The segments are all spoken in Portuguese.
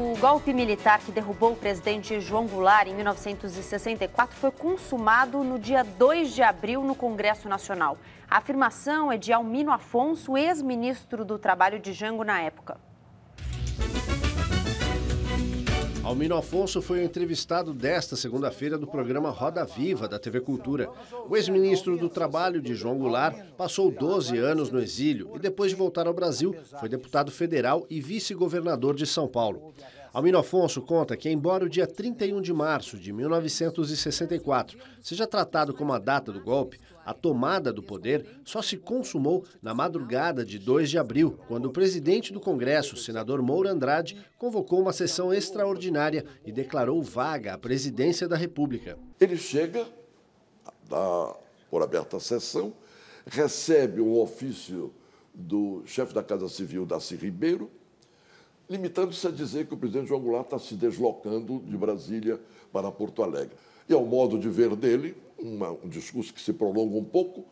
O golpe militar que derrubou o presidente João Goulart em 1964 foi consumado no dia 2 de abril no Congresso Nacional. A afirmação é de Almino Afonso, ex-ministro do Trabalho de Jango na época. Almino Afonso foi o entrevistado desta segunda-feira do programa Roda Viva da TV Cultura. O ex-ministro do Trabalho de João Goulart passou 12 anos no exílio e, depois de voltar ao Brasil, foi deputado federal e vice-governador de São Paulo. Almino Afonso conta que, embora o dia 31 de março de 1964 seja tratado como a data do golpe, a tomada do poder só se consumou na madrugada de 2 de abril, quando o presidente do Congresso, senador Moura Andrade, convocou uma sessão extraordinária e declarou vaga a presidência da República. Ele chega, dá por aberta a sessão, recebe um ofício do chefe da Casa Civil, Darcy Ribeiro, limitando-se a dizer que o presidente João Goulart está se deslocando de Brasília para Porto Alegre. E ao modo de ver dele, uma, um discurso que se prolonga um pouco,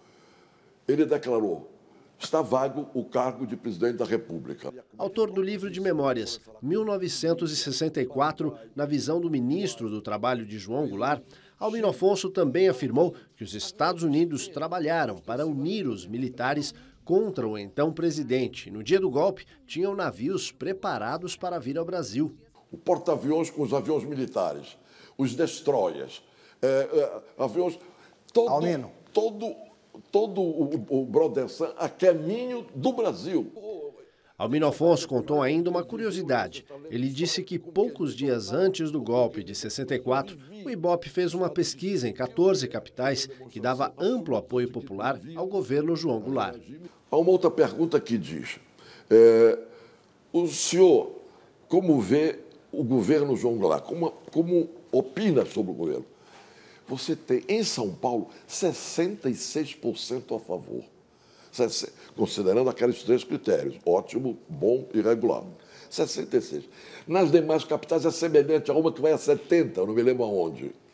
ele declarou: está vago o cargo de presidente da República. Autor do livro de memórias 1964, na visão do ministro do Trabalho de João Goulart, Almino Afonso também afirmou que os Estados Unidos trabalharam para unir os militares contra o então presidente. No dia do golpe, tinham navios preparados para vir ao Brasil. O porta-aviões com os aviões militares, os destroyers, é, é, aviões. Todo, todo, todo o, o Brodersan a caminho do Brasil. Almino Afonso contou ainda uma curiosidade. Ele disse que poucos dias antes do golpe de 64, o Ibope fez uma pesquisa em 14 capitais que dava amplo apoio popular ao governo João Goulart. Há uma outra pergunta que diz: é, o senhor como vê o governo João Goulart? Como, como opina sobre o governo? Você tem em São Paulo 66% a favor considerando aqueles três critérios, ótimo, bom e regular. 66. Nas demais capitais é semelhante a uma que vai a 70, não me lembro aonde.